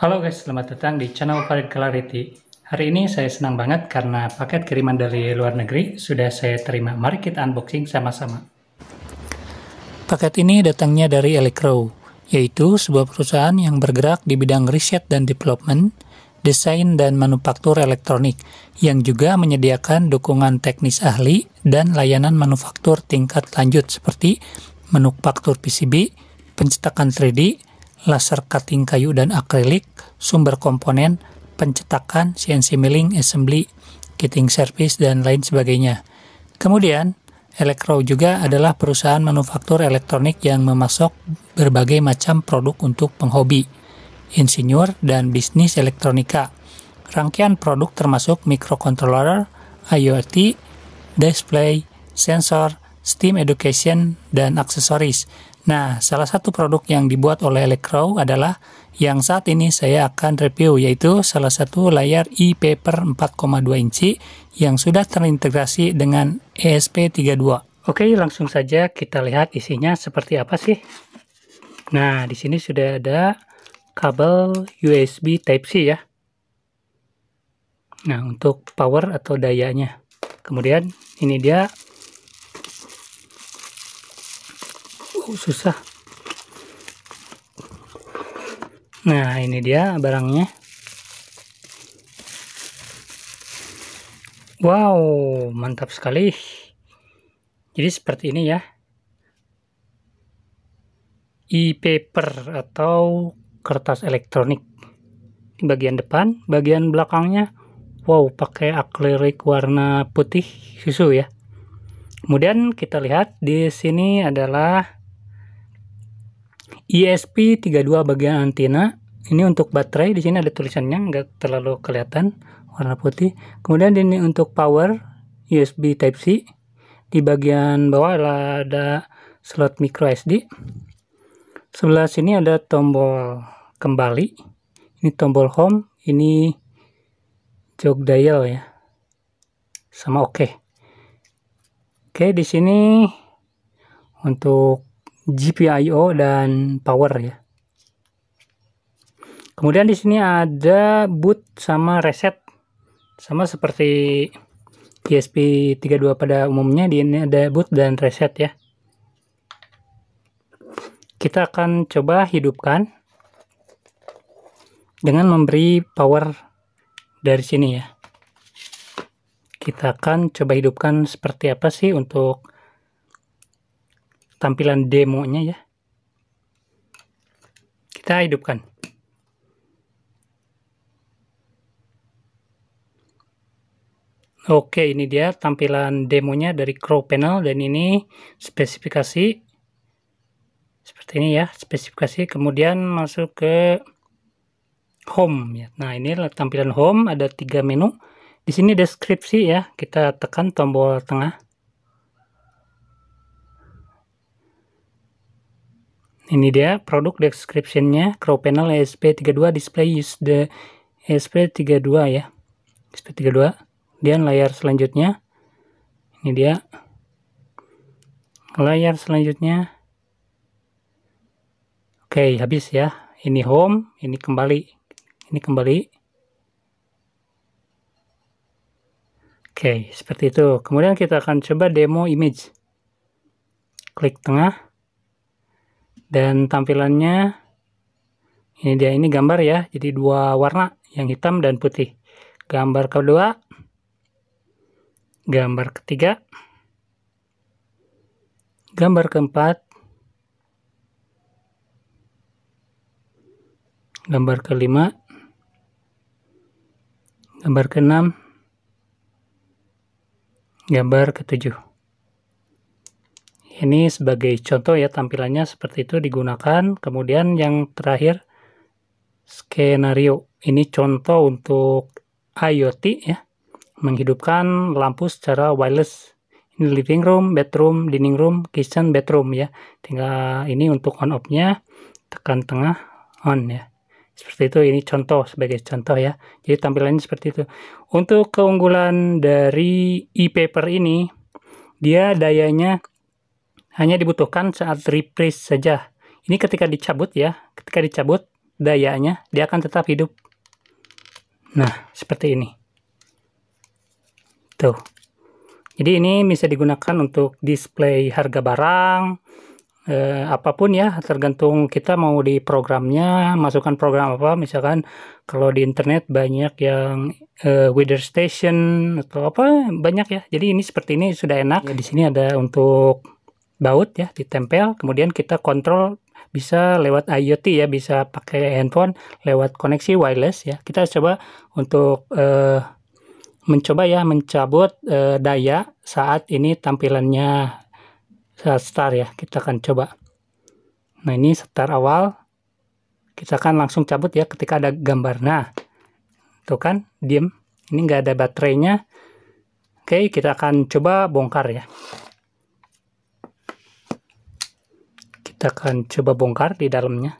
Halo guys, selamat datang di channel Farid Clarity. Hari ini saya senang banget karena paket kiriman dari luar negeri sudah saya terima. Mari kita unboxing sama-sama. Paket ini datangnya dari Elecrow, yaitu sebuah perusahaan yang bergerak di bidang riset dan development, desain dan manufaktur elektronik, yang juga menyediakan dukungan teknis ahli dan layanan manufaktur tingkat lanjut seperti manufaktur PCB, pencetakan 3D, laser cutting kayu dan akrilik, sumber komponen, pencetakan, CNC milling, assembly, kitting service, dan lain sebagainya. Kemudian, Electro juga adalah perusahaan manufaktur elektronik yang memasok berbagai macam produk untuk penghobi, insinyur, dan bisnis elektronika. Rangkaian produk termasuk microcontroller, IoT, display, sensor, STEAM education, dan aksesoris – Nah, salah satu produk yang dibuat oleh Elecrow adalah yang saat ini saya akan review yaitu salah satu layar e-paper 4,2 inci yang sudah terintegrasi dengan ESP32. Oke, langsung saja kita lihat isinya seperti apa sih. Nah, di sini sudah ada kabel USB Type-C ya. Nah, untuk power atau dayanya. Kemudian ini dia kok susah nah ini dia barangnya wow mantap sekali jadi seperti ini ya e-paper atau kertas elektronik di bagian depan bagian belakangnya wow pakai akrilik warna putih susu ya Kemudian kita lihat di sini adalah E ISP32 bagian antena. Ini untuk baterai, di sini ada tulisannya, nggak terlalu kelihatan warna putih. Kemudian ini untuk power USB Type-C. Di bagian bawah ada slot micro SD. Sebelah sini ada tombol kembali. Ini tombol home, ini jog dial ya. Sama oke. Okay. Oke, okay, di sini untuk GPIO dan power ya. Kemudian di sini ada boot sama reset. Sama seperti psp 32 pada umumnya di ini ada boot dan reset ya. Kita akan coba hidupkan dengan memberi power dari sini ya. Kita akan coba hidupkan seperti apa sih untuk tampilan demonya ya. Kita hidupkan. Oke, ini dia tampilan demonya dari Crow Panel dan ini spesifikasi seperti ini ya, spesifikasi kemudian masuk ke home ya. Nah, ini tampilan home ada tiga menu. Di sini deskripsi ya, kita tekan tombol tengah. Ini dia produk descriptionnya Crow Panel ESP32 Display Use the ESP32 ya. ESP32. Dan layar selanjutnya. Ini dia. Layar selanjutnya. Oke, habis ya. Ini home, ini kembali. Ini kembali. Oke, seperti itu. Kemudian kita akan coba demo image. Klik tengah dan tampilannya ini dia ini gambar ya jadi dua warna yang hitam dan putih gambar kedua gambar ketiga gambar keempat gambar kelima gambar keenam gambar ketujuh ini sebagai contoh ya tampilannya seperti itu digunakan. Kemudian yang terakhir skenario. Ini contoh untuk IoT ya. Menghidupkan lampu secara wireless. Ini living room, bedroom, dining room, kitchen, bedroom ya. Tinggal ini untuk on off-nya tekan tengah on ya. Seperti itu ini contoh sebagai contoh ya. Jadi tampilannya seperti itu. Untuk keunggulan dari e-paper ini dia dayanya hanya dibutuhkan saat reprise saja. Ini ketika dicabut ya, ketika dicabut dayanya, dia akan tetap hidup. Nah, seperti ini. Tuh. Jadi ini bisa digunakan untuk display harga barang, eh, apapun ya, tergantung kita mau di programnya, masukkan program apa, misalkan kalau di internet banyak yang eh, weather station atau apa, banyak ya. Jadi ini seperti ini sudah enak. Ya, di sini ada untuk baut ya ditempel kemudian kita kontrol bisa lewat IoT ya bisa pakai handphone lewat koneksi wireless ya kita coba untuk uh, mencoba ya mencabut uh, daya saat ini tampilannya saat start ya kita akan coba nah ini start awal kita akan langsung cabut ya ketika ada gambar nah tuh kan diem ini nggak ada baterainya oke kita akan coba bongkar ya kita akan coba bongkar di dalamnya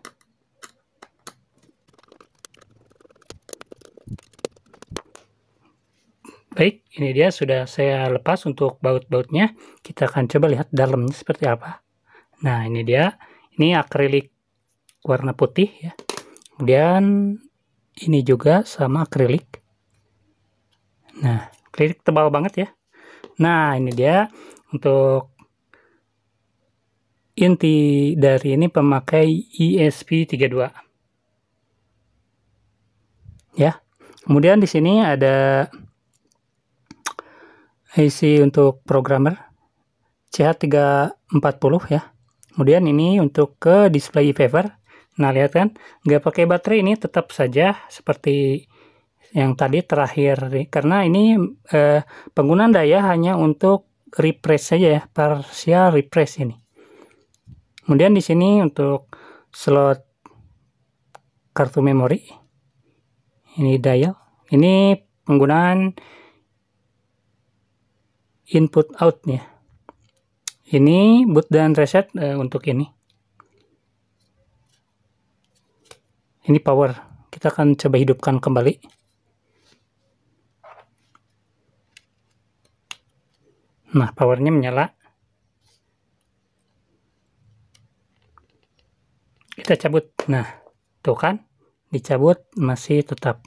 baik ini dia sudah saya lepas untuk baut-bautnya kita akan coba lihat dalamnya seperti apa nah ini dia ini akrilik warna putih ya kemudian ini juga sama akrilik nah akrilik tebal banget ya nah ini dia untuk inti dari ini pemakai ESP32. Ya. Kemudian di sini ada IC untuk programmer CH340 ya. Kemudian ini untuk ke display fever Nah, lihat kan, nggak pakai baterai ini tetap saja seperti yang tadi terakhir karena ini eh, penggunaan daya hanya untuk refresh saja ya, parsial refresh ini. Kemudian di sini untuk slot kartu memori. Ini dial. Ini penggunaan input out outnya. Ini boot dan reset uh, untuk ini. Ini power. Kita akan coba hidupkan kembali. Nah, powernya menyala. kita cabut nah tuh kan dicabut masih tetap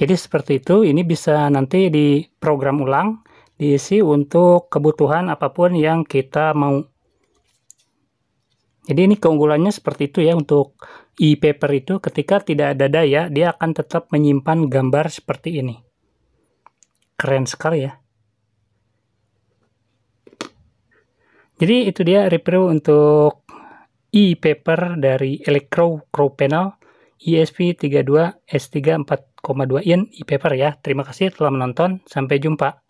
jadi seperti itu ini bisa nanti di program ulang diisi untuk kebutuhan apapun yang kita mau jadi ini keunggulannya seperti itu ya untuk e-paper itu ketika tidak ada daya dia akan tetap menyimpan gambar seperti ini keren sekali ya jadi itu dia review untuk e-paper dari Electro Panel esp 32 S3 4,2 in e-paper ya. Terima kasih telah menonton. Sampai jumpa.